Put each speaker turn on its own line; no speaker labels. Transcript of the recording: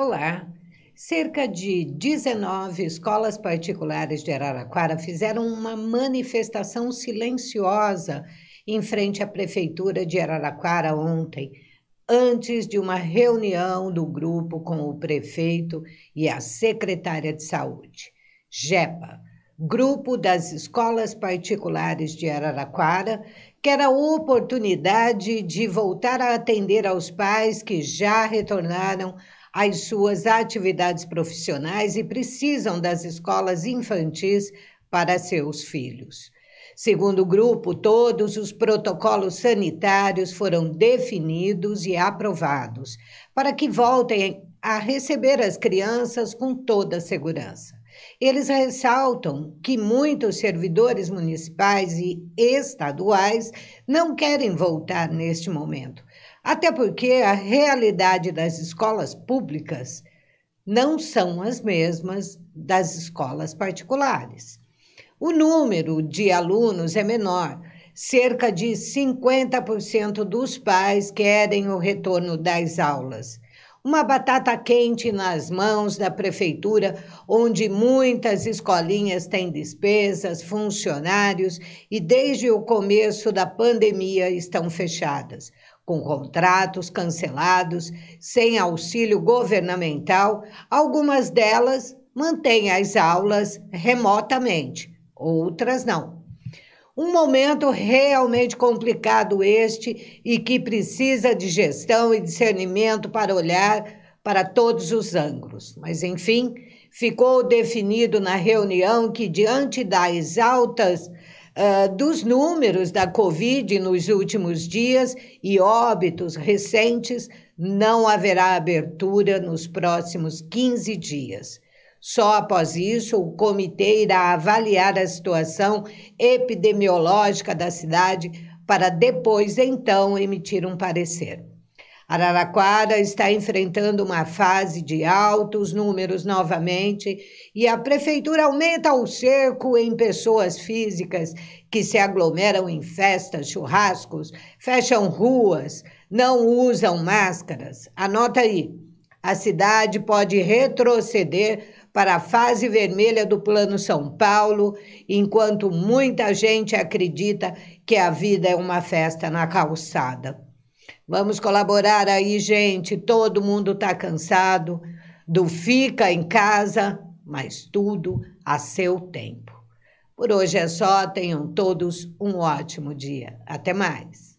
Olá! Cerca de 19 escolas particulares de Araraquara fizeram uma manifestação silenciosa em frente à Prefeitura de Araraquara ontem, antes de uma reunião do grupo com o prefeito e a secretária de saúde. Jepa, Grupo das Escolas Particulares de Araraquara, quer a oportunidade de voltar a atender aos pais que já retornaram às suas atividades profissionais e precisam das escolas infantis para seus filhos. Segundo o grupo, todos os protocolos sanitários foram definidos e aprovados para que voltem a receber as crianças com toda a segurança. Eles ressaltam que muitos servidores municipais e estaduais não querem voltar neste momento, até porque a realidade das escolas públicas não são as mesmas das escolas particulares. O número de alunos é menor. Cerca de 50% dos pais querem o retorno das aulas. Uma batata quente nas mãos da prefeitura, onde muitas escolinhas têm despesas, funcionários e desde o começo da pandemia estão fechadas com contratos cancelados, sem auxílio governamental, algumas delas mantêm as aulas remotamente, outras não. Um momento realmente complicado este e que precisa de gestão e discernimento para olhar para todos os ângulos. Mas, enfim, ficou definido na reunião que, diante das altas ah, dos números da Covid nos últimos dias e óbitos recentes, não haverá abertura nos próximos 15 dias. Só após isso, o comitê irá avaliar a situação epidemiológica da cidade para depois, então, emitir um parecer. Araraquara está enfrentando uma fase de altos números novamente e a prefeitura aumenta o cerco em pessoas físicas que se aglomeram em festas, churrascos, fecham ruas, não usam máscaras. Anota aí. A cidade pode retroceder para a fase vermelha do Plano São Paulo, enquanto muita gente acredita que a vida é uma festa na calçada. Vamos colaborar aí, gente. Todo mundo tá cansado do fica em casa, mas tudo a seu tempo. Por hoje é só, tenham todos um ótimo dia. Até mais!